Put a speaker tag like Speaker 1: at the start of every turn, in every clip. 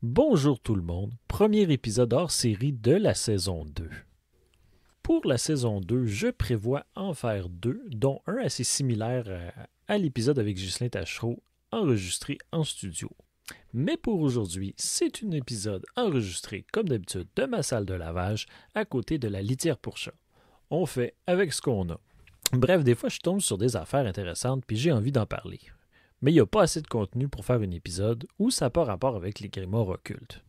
Speaker 1: Bonjour tout le monde, premier épisode hors série de la saison 2. Pour la saison 2, je prévois en faire deux, dont un assez similaire euh, à l'épisode avec Ghislain Tachereau enregistré en studio. Mais pour aujourd'hui, c'est un épisode enregistré comme d'habitude de ma salle de lavage à côté de la litière pour chat. On fait avec ce qu'on a. Bref, des fois je tombe sur des affaires intéressantes puis j'ai envie d'en parler mais il n'y a pas assez de contenu pour faire un épisode où ça n'a pas rapport avec les grimoires occultes.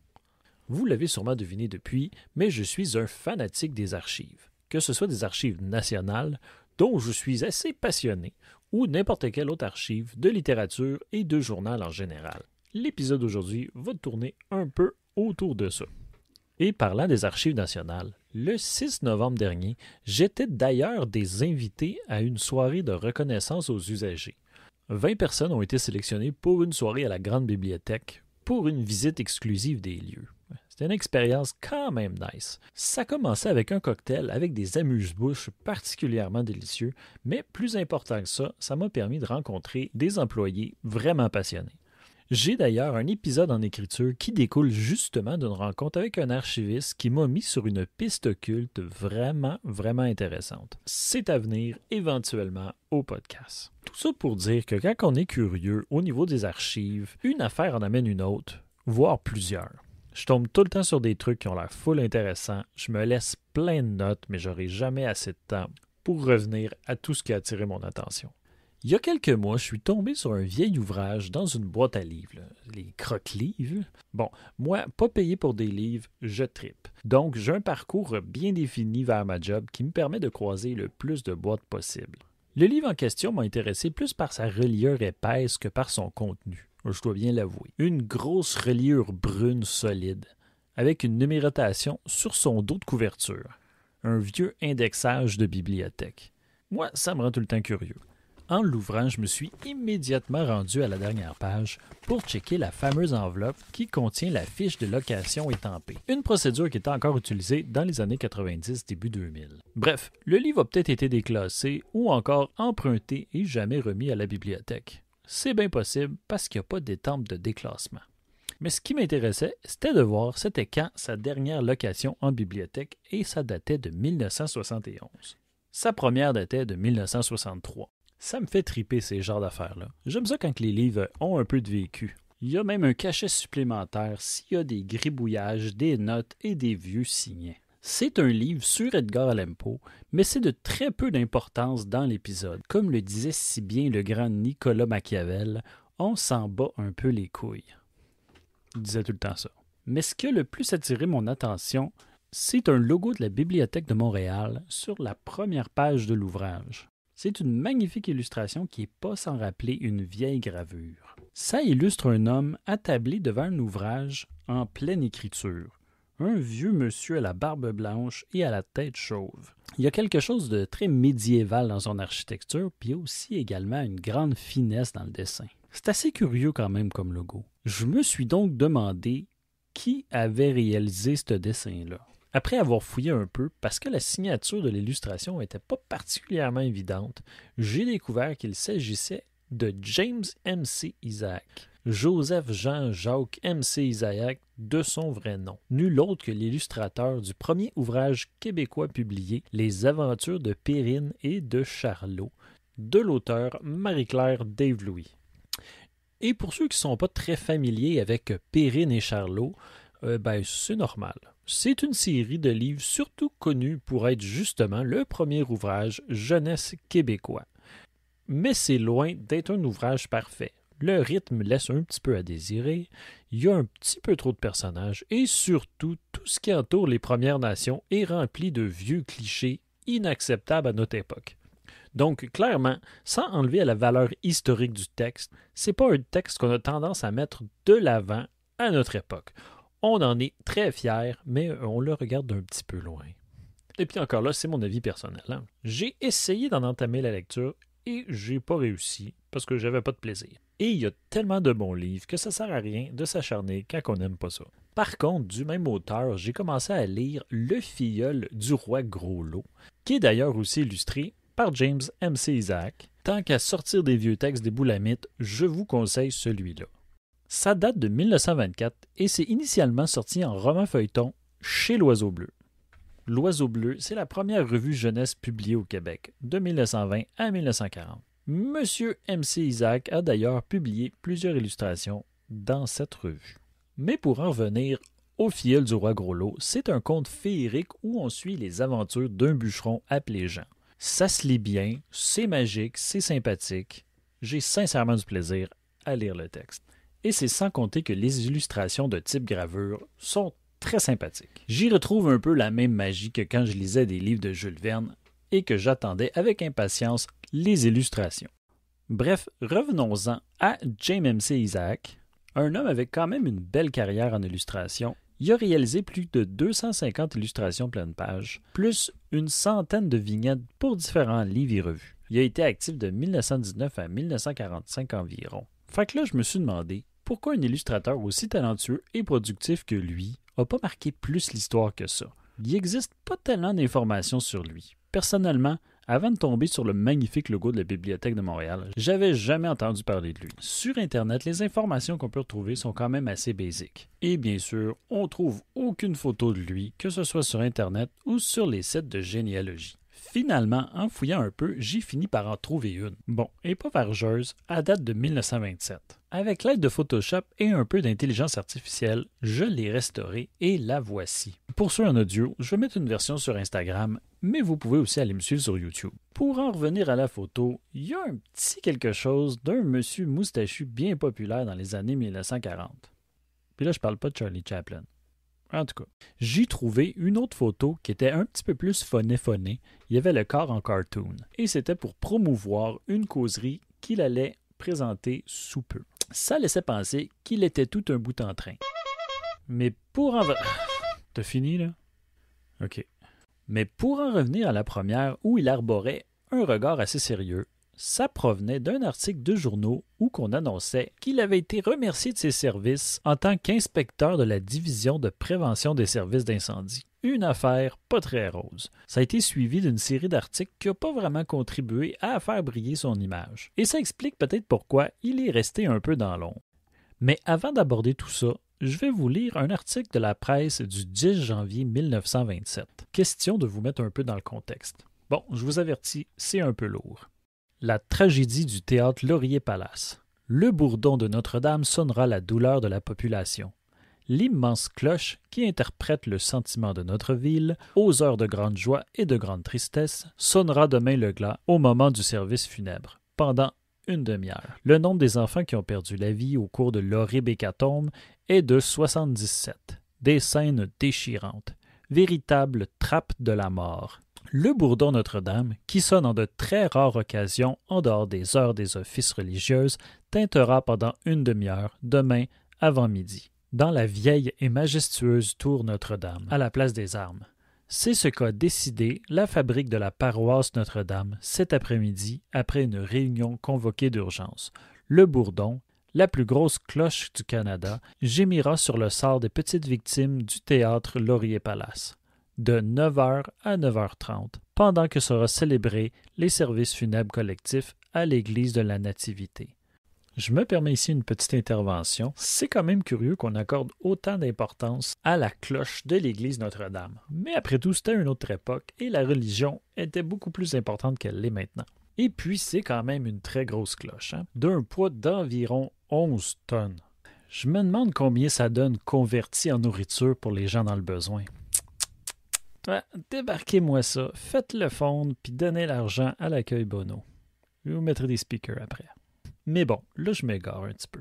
Speaker 1: Vous l'avez sûrement deviné depuis, mais je suis un fanatique des archives, que ce soit des archives nationales, dont je suis assez passionné, ou n'importe quelle autre archive de littérature et de journal en général. L'épisode d'aujourd'hui va tourner un peu autour de ça. Et parlant des archives nationales, le 6 novembre dernier, j'étais d'ailleurs des invités à une soirée de reconnaissance aux usagers 20 personnes ont été sélectionnées pour une soirée à la Grande Bibliothèque pour une visite exclusive des lieux. C'était une expérience quand même nice. Ça commençait avec un cocktail avec des amuse-bouches particulièrement délicieux, mais plus important que ça, ça m'a permis de rencontrer des employés vraiment passionnés. J'ai d'ailleurs un épisode en écriture qui découle justement d'une rencontre avec un archiviste qui m'a mis sur une piste occulte vraiment, vraiment intéressante. C'est à venir éventuellement au podcast. Tout ça pour dire que quand on est curieux au niveau des archives, une affaire en amène une autre, voire plusieurs. Je tombe tout le temps sur des trucs qui ont l'air foule intéressant, je me laisse plein de notes, mais j'aurai jamais assez de temps pour revenir à tout ce qui a attiré mon attention. Il y a quelques mois, je suis tombé sur un vieil ouvrage dans une boîte à livres, les croque-livres. Bon, moi, pas payé pour des livres, je tripe. Donc, j'ai un parcours bien défini vers ma job qui me permet de croiser le plus de boîtes possible. Le livre en question m'a intéressé plus par sa reliure épaisse que par son contenu, je dois bien l'avouer. Une grosse reliure brune solide, avec une numérotation sur son dos de couverture, un vieux indexage de bibliothèque. Moi, ça me rend tout le temps curieux. En l'ouvrant, je me suis immédiatement rendu à la dernière page pour checker la fameuse enveloppe qui contient la fiche de location étampée, une procédure qui était encore utilisée dans les années 90 début 2000. Bref, le livre a peut-être été déclassé ou encore emprunté et jamais remis à la bibliothèque. C'est bien possible parce qu'il n'y a pas d'étampe de déclassement. Mais ce qui m'intéressait, c'était de voir c'était quand sa dernière location en bibliothèque et ça datait de 1971. Sa première datait de 1963. Ça me fait triper ces genres d'affaires-là. J'aime ça quand les livres ont un peu de vécu. Il y a même un cachet supplémentaire s'il y a des gribouillages, des notes et des vieux signets. C'est un livre sur Edgar Allan mais c'est de très peu d'importance dans l'épisode. Comme le disait si bien le grand Nicolas Machiavel, on s'en bat un peu les couilles. Il disait tout le temps ça. Mais ce qui a le plus attiré mon attention, c'est un logo de la Bibliothèque de Montréal sur la première page de l'ouvrage. C'est une magnifique illustration qui n'est pas sans rappeler une vieille gravure. Ça illustre un homme attablé devant un ouvrage en pleine écriture. Un vieux monsieur à la barbe blanche et à la tête chauve. Il y a quelque chose de très médiéval dans son architecture, puis aussi également une grande finesse dans le dessin. C'est assez curieux quand même comme logo. Je me suis donc demandé qui avait réalisé ce dessin-là. Après avoir fouillé un peu, parce que la signature de l'illustration n'était pas particulièrement évidente, j'ai découvert qu'il s'agissait de James C. Isaac, Joseph Jean-Jacques C. Isaac de son vrai nom, nul autre que l'illustrateur du premier ouvrage québécois publié, Les Aventures de Périne et de Charlot, de l'auteur Marie-Claire Dave-Louis. Et pour ceux qui ne sont pas très familiers avec Périne et Charlot, euh, ben, c'est normal. C'est une série de livres surtout connus pour être justement le premier ouvrage jeunesse québécois. Mais c'est loin d'être un ouvrage parfait. Le rythme laisse un petit peu à désirer, il y a un petit peu trop de personnages et surtout tout ce qui entoure les Premières Nations est rempli de vieux clichés inacceptables à notre époque. Donc, clairement, sans enlever la valeur historique du texte, c'est pas un texte qu'on a tendance à mettre de l'avant à notre époque. On en est très fier, mais euh, on le regarde d'un petit peu loin. Et puis encore là, c'est mon avis personnel. Hein. J'ai essayé d'en entamer la lecture et j'ai pas réussi parce que j'avais pas de plaisir. Et il y a tellement de bons livres que ça sert à rien de s'acharner quand on n'aime pas ça. Par contre, du même auteur, j'ai commencé à lire Le filleul du roi Groslot, qui est d'ailleurs aussi illustré par James M. C. Isaac. Tant qu'à sortir des vieux textes des boulamites, je vous conseille celui-là. Ça date de 1924 et c'est initialement sorti en roman feuilleton chez l'Oiseau Bleu. L'Oiseau Bleu, c'est la première revue jeunesse publiée au Québec, de 1920 à 1940. Monsieur M.C. Isaac a d'ailleurs publié plusieurs illustrations dans cette revue. Mais pour en revenir au Fiel du roi groslot c'est un conte féerique où on suit les aventures d'un bûcheron appelé Jean. Ça se lit bien, c'est magique, c'est sympathique. J'ai sincèrement du plaisir à lire le texte et c'est sans compter que les illustrations de type gravure sont très sympathiques. J'y retrouve un peu la même magie que quand je lisais des livres de Jules Verne et que j'attendais avec impatience les illustrations. Bref, revenons-en à James Isaac, un homme avec quand même une belle carrière en illustration. Il a réalisé plus de 250 illustrations pleine page, plus une centaine de vignettes pour différents livres et revues. Il a été actif de 1919 à 1945 environ. Fait que là, je me suis demandé, pourquoi un illustrateur aussi talentueux et productif que lui n'a pas marqué plus l'histoire que ça. Il n'existe pas tellement d'informations sur lui. Personnellement, avant de tomber sur le magnifique logo de la Bibliothèque de Montréal, j'avais jamais entendu parler de lui. Sur Internet, les informations qu'on peut retrouver sont quand même assez basiques. Et bien sûr, on ne trouve aucune photo de lui, que ce soit sur Internet ou sur les sites de généalogie. Finalement, en fouillant un peu, j'ai fini par en trouver une. Bon, et pas vergeuse, à date de 1927. Avec l'aide de Photoshop et un peu d'intelligence artificielle, je l'ai restaurée et la voici. Pour ceux en audio, je vais mettre une version sur Instagram, mais vous pouvez aussi aller me suivre sur YouTube. Pour en revenir à la photo, il y a un petit quelque chose d'un monsieur moustachu bien populaire dans les années 1940. Puis là, je parle pas de Charlie Chaplin. En tout cas, j'y trouvais une autre photo qui était un petit peu plus phoné-phoné. Il y avait le corps en cartoon. Et c'était pour promouvoir une causerie qu'il allait présenter sous peu. Ça laissait penser qu'il était tout un bout en train. Mais pour en... T'as fini, là? OK. Mais pour en revenir à la première, où il arborait un regard assez sérieux, ça provenait d'un article de journaux où qu'on annonçait qu'il avait été remercié de ses services en tant qu'inspecteur de la division de prévention des services d'incendie. Une affaire pas très rose. Ça a été suivi d'une série d'articles qui n'ont pas vraiment contribué à faire briller son image. Et ça explique peut-être pourquoi il est resté un peu dans l'ombre. Mais avant d'aborder tout ça, je vais vous lire un article de la presse du 10 janvier 1927. Question de vous mettre un peu dans le contexte. Bon, je vous avertis, c'est un peu lourd. La tragédie du théâtre Laurier Palace. Le bourdon de Notre-Dame sonnera la douleur de la population. L'immense cloche qui interprète le sentiment de notre ville, aux heures de grande joie et de grande tristesse, sonnera demain le glas au moment du service funèbre, pendant une demi-heure. Le nombre des enfants qui ont perdu la vie au cours de l'horrible hécatombe est de 77. Des scènes déchirantes, véritables trappe de la mort le bourdon Notre-Dame, qui sonne en de très rares occasions en dehors des heures des offices religieuses, tintera pendant une demi-heure demain avant midi, dans la vieille et majestueuse tour Notre-Dame, à la place des armes. C'est ce qu'a décidé la fabrique de la paroisse Notre-Dame cet après-midi après une réunion convoquée d'urgence. Le bourdon, la plus grosse cloche du Canada, gémira sur le sort des petites victimes du théâtre Laurier Palace de 9h à 9h30 pendant que sera célébré les services funèbres collectifs à l'église de la Nativité. Je me permets ici une petite intervention. C'est quand même curieux qu'on accorde autant d'importance à la cloche de l'église Notre-Dame. Mais après tout, c'était une autre époque et la religion était beaucoup plus importante qu'elle l'est maintenant. Et puis, c'est quand même une très grosse cloche, hein. d'un poids d'environ 11 tonnes. Je me demande combien ça donne converti en nourriture pour les gens dans le besoin débarquez-moi ça, faites-le fondre, puis donnez l'argent à l'accueil Bono. Vous mettrai des speakers après. Mais bon, là, je m'égare un petit peu.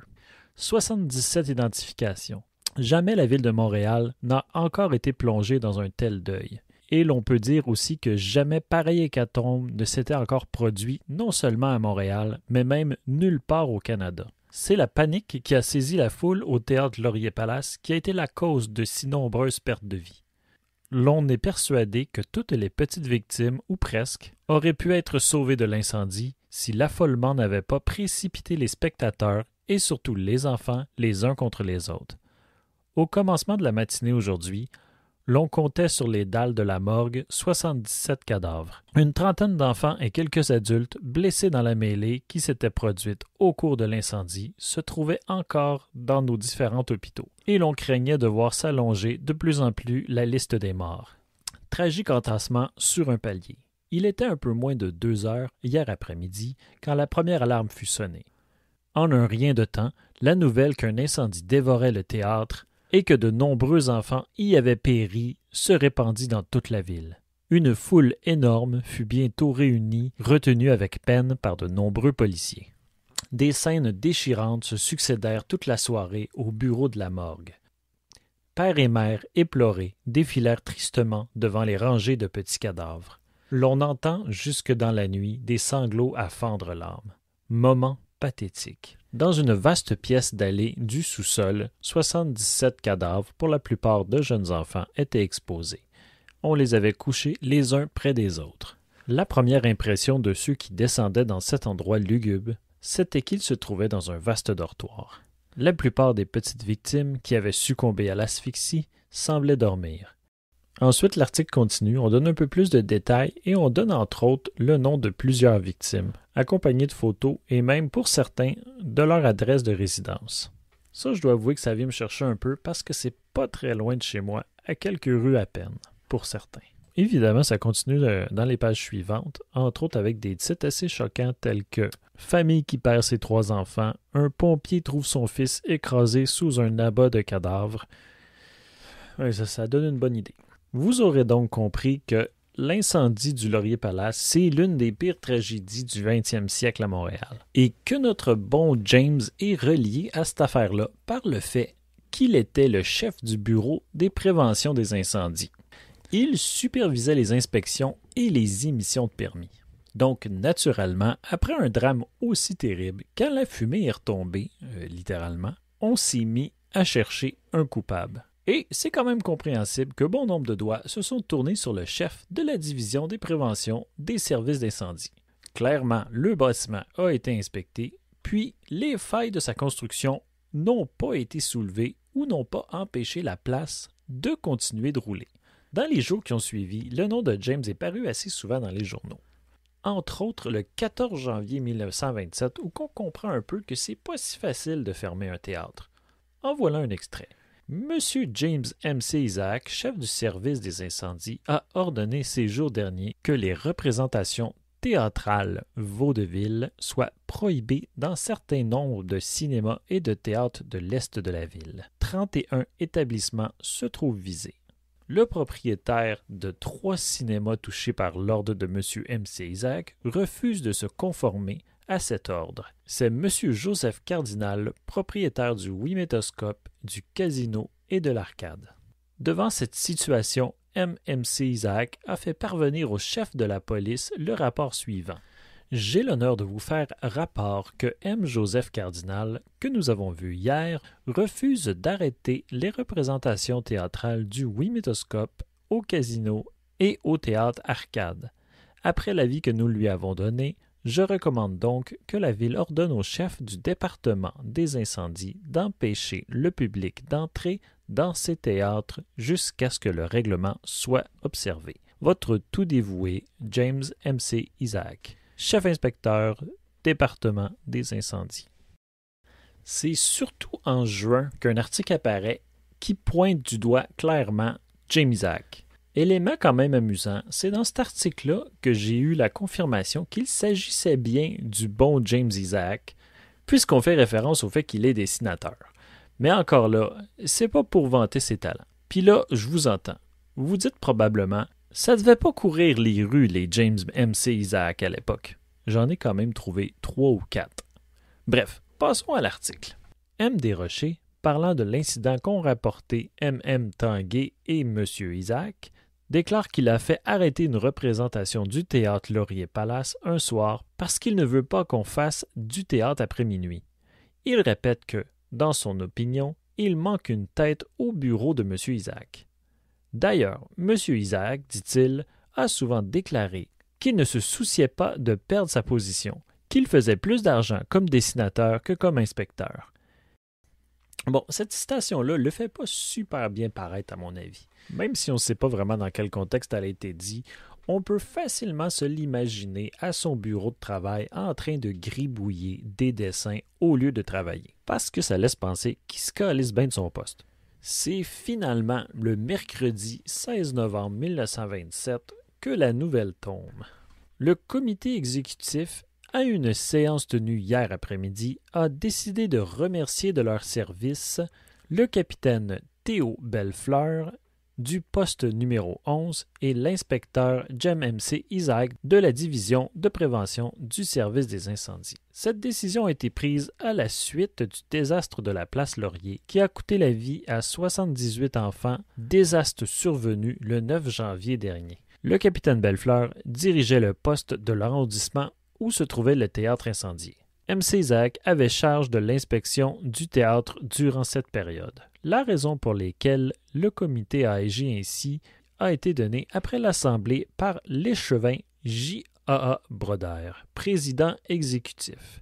Speaker 1: 77 identifications. Jamais la ville de Montréal n'a encore été plongée dans un tel deuil. Et l'on peut dire aussi que jamais pareil hécatombe ne s'était encore produit non seulement à Montréal, mais même nulle part au Canada. C'est la panique qui a saisi la foule au théâtre Laurier Palace qui a été la cause de si nombreuses pertes de vie l'on est persuadé que toutes les petites victimes, ou presque, auraient pu être sauvées de l'incendie si l'affolement n'avait pas précipité les spectateurs et surtout les enfants les uns contre les autres. Au commencement de la matinée aujourd'hui, l'on comptait sur les dalles de la morgue 77 cadavres, une trentaine d'enfants et quelques adultes blessés dans la mêlée qui s'était produite au cours de l'incendie se trouvaient encore dans nos différents hôpitaux, et l'on craignait de voir s'allonger de plus en plus la liste des morts. Tragique entassement sur un palier. Il était un peu moins de deux heures hier après-midi quand la première alarme fut sonnée. En un rien de temps, la nouvelle qu'un incendie dévorait le théâtre et que de nombreux enfants y avaient péri, se répandit dans toute la ville. Une foule énorme fut bientôt réunie, retenue avec peine par de nombreux policiers. Des scènes déchirantes se succédèrent toute la soirée au bureau de la morgue. Père et mère, éplorés, défilèrent tristement devant les rangées de petits cadavres. L'on entend jusque dans la nuit des sanglots à fendre l'âme. Moment pathétique dans une vaste pièce d'allée du sous-sol, 77 cadavres, pour la plupart de jeunes enfants, étaient exposés. On les avait couchés les uns près des autres. La première impression de ceux qui descendaient dans cet endroit lugubre, c'était qu'ils se trouvaient dans un vaste dortoir. La plupart des petites victimes qui avaient succombé à l'asphyxie semblaient dormir. Ensuite, l'article continue, on donne un peu plus de détails et on donne entre autres le nom de plusieurs victimes, accompagné de photos et même, pour certains, de leur adresse de résidence. Ça, je dois avouer que ça vient me chercher un peu parce que c'est pas très loin de chez moi, à quelques rues à peine, pour certains. Évidemment, ça continue euh, dans les pages suivantes, entre autres avec des titres assez choquants tels que Famille qui perd ses trois enfants, un pompier trouve son fils écrasé sous un abat de cadavres ». Ça, ça donne une bonne idée. Vous aurez donc compris que l'incendie du Laurier Palace, c'est l'une des pires tragédies du 20e siècle à Montréal. Et que notre bon James est relié à cette affaire-là par le fait qu'il était le chef du bureau des préventions des incendies. Il supervisait les inspections et les émissions de permis. Donc, naturellement, après un drame aussi terrible, quand la fumée est retombée, euh, littéralement, on s'est mis à chercher un coupable. Et c'est quand même compréhensible que bon nombre de doigts se sont tournés sur le chef de la division des préventions des services d'incendie. Clairement, le bâtiment a été inspecté, puis les failles de sa construction n'ont pas été soulevées ou n'ont pas empêché la place de continuer de rouler. Dans les jours qui ont suivi, le nom de James est paru assez souvent dans les journaux. Entre autres, le 14 janvier 1927, où qu'on comprend un peu que c'est pas si facile de fermer un théâtre. En voilà un extrait. Monsieur James C. Isaac, chef du service des incendies, a ordonné ces jours derniers que les représentations théâtrales vaudevilles soient prohibées dans certains nombres de cinémas et de théâtres de l'est de la ville. 31 établissements se trouvent visés. Le propriétaire de trois cinémas touchés par l'ordre de M. C. Isaac refuse de se conformer à cet ordre. C'est M. Joseph Cardinal, propriétaire du Wimétoscope, du Casino et de l'Arcade. Devant cette situation, M. MMC Isaac a fait parvenir au chef de la police le rapport suivant. J'ai l'honneur de vous faire rapport que M. Joseph Cardinal, que nous avons vu hier, refuse d'arrêter les représentations théâtrales du Wimétoscope au casino et au théâtre Arcade. Après l'avis que nous lui avons donné, je recommande donc que la ville ordonne au chef du département des incendies d'empêcher le public d'entrer dans ces théâtres jusqu'à ce que le règlement soit observé. Votre tout dévoué, James M.C. Isaac, chef inspecteur département des incendies. C'est surtout en juin qu'un article apparaît qui pointe du doigt clairement James Isaac. Élément quand même amusant, c'est dans cet article-là que j'ai eu la confirmation qu'il s'agissait bien du bon James Isaac, puisqu'on fait référence au fait qu'il est dessinateur. Mais encore là, c'est pas pour vanter ses talents. Puis là, je vous entends. Vous dites probablement, ça devait pas courir les rues les James M. C. Isaac à l'époque. J'en ai quand même trouvé trois ou quatre. Bref, passons à l'article. M. Desrochers, parlant de l'incident qu'ont rapporté M.M. Tanguay et M. Isaac, déclare qu'il a fait arrêter une représentation du théâtre Laurier Palace un soir parce qu'il ne veut pas qu'on fasse du théâtre après minuit. Il répète que, dans son opinion, il manque une tête au bureau de M. Isaac. D'ailleurs, M. Isaac, dit-il, a souvent déclaré qu'il ne se souciait pas de perdre sa position, qu'il faisait plus d'argent comme dessinateur que comme inspecteur, Bon, cette citation-là ne le fait pas super bien paraître, à mon avis. Même si on ne sait pas vraiment dans quel contexte elle a été dite, on peut facilement se l'imaginer à son bureau de travail en train de gribouiller des dessins au lieu de travailler, parce que ça laisse penser qu'il se calisse bien de son poste. C'est finalement le mercredi 16 novembre 1927 que la nouvelle tombe. Le comité exécutif à une séance tenue hier après-midi, a décidé de remercier de leur service le capitaine Théo Bellefleur du poste numéro 11 et l'inspecteur Jem Isaac de la division de prévention du service des incendies. Cette décision a été prise à la suite du désastre de la place Laurier qui a coûté la vie à 78 enfants, désastre survenu le 9 janvier dernier. Le capitaine Bellefleur dirigeait le poste de l'arrondissement où se trouvait le théâtre incendié. M. Isaac avait charge de l'inspection du théâtre durant cette période, la raison pour laquelle le comité a agi ainsi a été donnée après l'Assemblée par l'échevin J. A. Broder, président exécutif.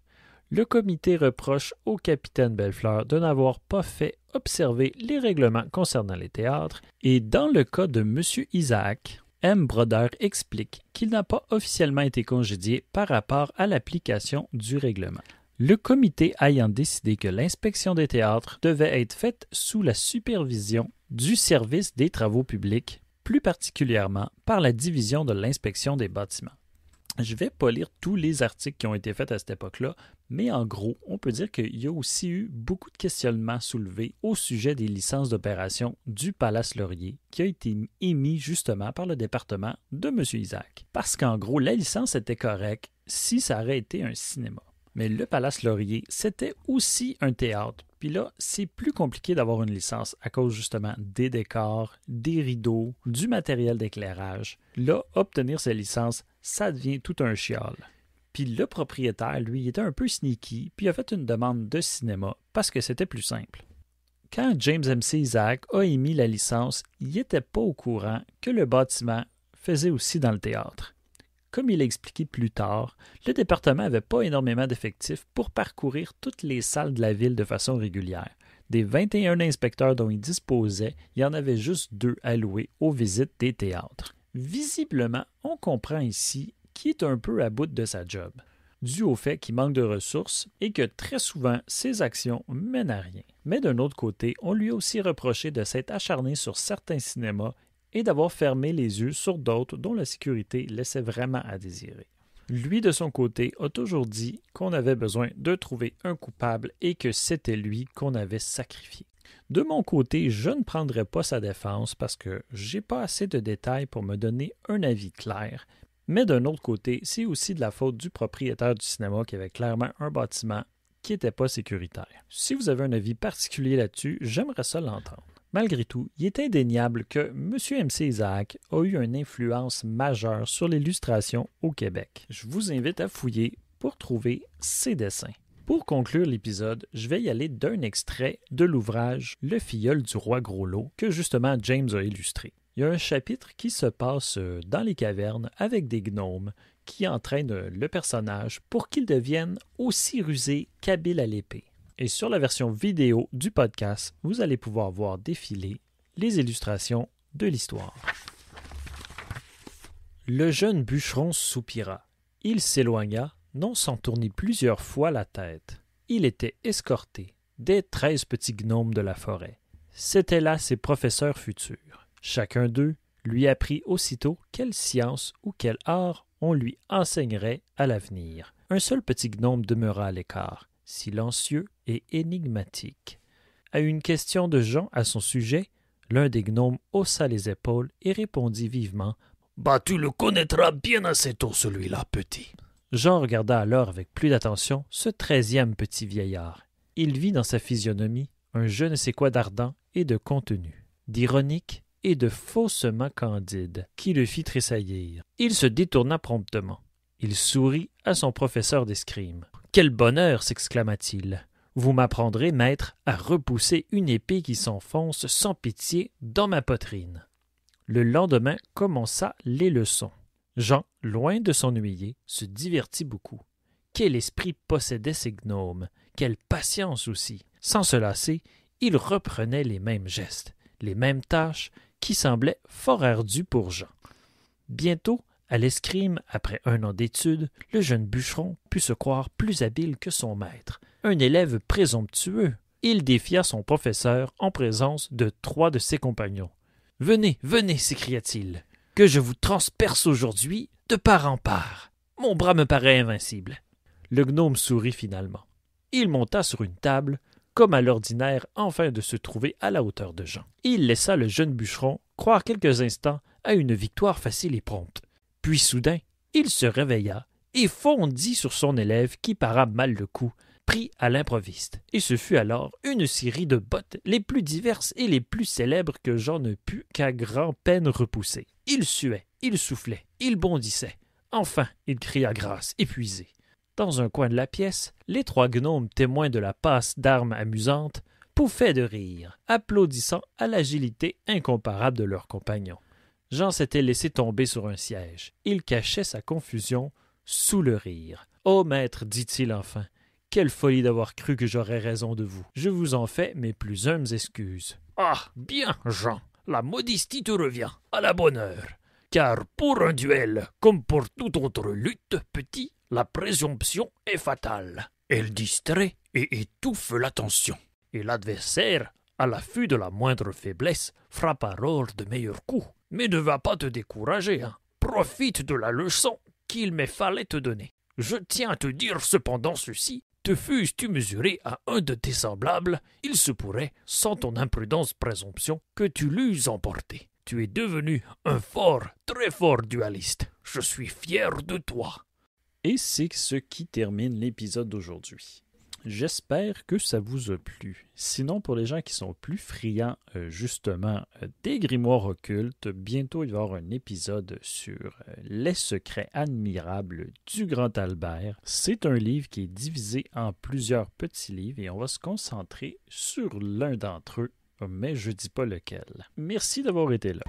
Speaker 1: Le comité reproche au capitaine Bellefleur de n'avoir pas fait observer les règlements concernant les théâtres et dans le cas de M. Isaac, M. Broder explique qu'il n'a pas officiellement été congédié par rapport à l'application du règlement. Le comité ayant décidé que l'inspection des théâtres devait être faite sous la supervision du service des travaux publics, plus particulièrement par la division de l'inspection des bâtiments. Je ne vais pas lire tous les articles qui ont été faits à cette époque-là mais en gros, on peut dire qu'il y a aussi eu beaucoup de questionnements soulevés au sujet des licences d'opération du Palace Laurier qui a été émis justement par le département de M. Isaac. Parce qu'en gros, la licence était correcte si ça aurait été un cinéma. Mais le Palace Laurier, c'était aussi un théâtre. Puis là, c'est plus compliqué d'avoir une licence à cause justement des décors, des rideaux, du matériel d'éclairage. Là, obtenir ces licences, ça devient tout un chiol. Puis le propriétaire, lui, était un peu sneaky, puis a fait une demande de cinéma parce que c'était plus simple. Quand James C. Isaac a émis la licence, il n'était pas au courant que le bâtiment faisait aussi dans le théâtre. Comme il expliquait plus tard, le département n'avait pas énormément d'effectifs pour parcourir toutes les salles de la ville de façon régulière. Des 21 inspecteurs dont il disposait, il y en avait juste deux alloués aux visites des théâtres. Visiblement, on comprend ici qui est un peu à bout de sa job, dû au fait qu'il manque de ressources et que très souvent ses actions mènent à rien. Mais d'un autre côté, on lui a aussi reproché de s'être acharné sur certains cinémas et d'avoir fermé les yeux sur d'autres dont la sécurité laissait vraiment à désirer. Lui, de son côté, a toujours dit qu'on avait besoin de trouver un coupable et que c'était lui qu'on avait sacrifié. De mon côté, je ne prendrai pas sa défense parce que j'ai pas assez de détails pour me donner un avis clair, mais d'un autre côté, c'est aussi de la faute du propriétaire du cinéma qui avait clairement un bâtiment qui n'était pas sécuritaire. Si vous avez un avis particulier là-dessus, j'aimerais ça l'entendre. Malgré tout, il est indéniable que M. MC Isaac a eu une influence majeure sur l'illustration au Québec. Je vous invite à fouiller pour trouver ses dessins. Pour conclure l'épisode, je vais y aller d'un extrait de l'ouvrage Le filleul du roi Groslot que justement James a illustré il y a un chapitre qui se passe euh, dans les cavernes avec des gnomes qui entraînent euh, le personnage pour qu'il devienne aussi rusé qu'habile à l'épée. Et sur la version vidéo du podcast, vous allez pouvoir voir défiler les illustrations de l'histoire. Le jeune bûcheron soupira. Il s'éloigna, non sans tourner plusieurs fois la tête. Il était escorté des treize petits gnomes de la forêt. C'étaient là ses professeurs futurs. Chacun d'eux lui apprit aussitôt quelle science ou quel art on lui enseignerait à l'avenir. Un seul petit gnome demeura à l'écart, silencieux et énigmatique. À une question de Jean à son sujet, l'un des gnomes haussa les épaules et répondit vivement Bah, tu le connaîtras bien assez tôt, celui-là, petit. Jean regarda alors avec plus d'attention ce treizième petit vieillard. Il vit dans sa physionomie un je ne sais quoi d'ardent et de contenu, d'ironique de faussement candide, qui le fit tressaillir. Il se détourna promptement. Il sourit à son professeur d'escrime. Quel bonheur s'exclama-t-il. Vous m'apprendrez, maître, à repousser une épée qui s'enfonce sans pitié dans ma poitrine. Le lendemain commença les leçons. Jean, loin de s'ennuyer, se divertit beaucoup. Quel esprit possédait ces gnomes, quelle patience aussi. Sans se lasser, il reprenait les mêmes gestes, les mêmes tâches, qui semblait fort ardu pour Jean. Bientôt, à l'escrime, après un an d'études, le jeune bûcheron put se croire plus habile que son maître, un élève présomptueux. Il défia son professeur en présence de trois de ses compagnons. Venez, venez, s'écria-t-il, que je vous transperce aujourd'hui de part en part. Mon bras me paraît invincible. Le gnome sourit finalement. Il monta sur une table, comme à l'ordinaire, enfin de se trouver à la hauteur de Jean. Il laissa le jeune bûcheron croire quelques instants à une victoire facile et prompte. Puis soudain, il se réveilla et fondit sur son élève qui para mal le coup, pris à l'improviste. Et ce fut alors une série de bottes, les plus diverses et les plus célèbres que Jean ne put qu'à grand peine repousser. Il suait, il soufflait, il bondissait. Enfin, il cria grâce, épuisé. Dans un coin de la pièce, les trois gnomes témoins de la passe d'armes amusante pouffaient de rire, applaudissant à l'agilité incomparable de leur compagnon. Jean s'était laissé tomber sur un siège. Il cachait sa confusion sous le rire. Ô oh, maître, dit-il enfin, quelle folie d'avoir cru que j'aurais raison de vous. Je vous en fais mes plus humbles excuses. Ah, bien, Jean, la modestie te revient, à la bonne heure. Car pour un duel, comme pour toute autre lutte, petit, la présomption est fatale. Elle distrait et étouffe l'attention. Et l'adversaire, à l'affût de la moindre faiblesse, frappe alors de meilleurs coups. Mais ne va pas te décourager, hein. Profite de la leçon qu'il m'est fallait te donner. Je tiens à te dire cependant ceci. Te fusses-tu mesuré à un de tes semblables, il se pourrait, sans ton imprudence présomption, que tu l'eusses emporté. Tu es devenu un fort, très fort dualiste. Je suis fier de toi. Et c'est ce qui termine l'épisode d'aujourd'hui. J'espère que ça vous a plu. Sinon, pour les gens qui sont plus friands euh, justement euh, des grimoires occultes, bientôt il va y avoir un épisode sur euh, Les secrets admirables du Grand Albert. C'est un livre qui est divisé en plusieurs petits livres et on va se concentrer sur l'un d'entre eux, mais je ne dis pas lequel. Merci d'avoir été là.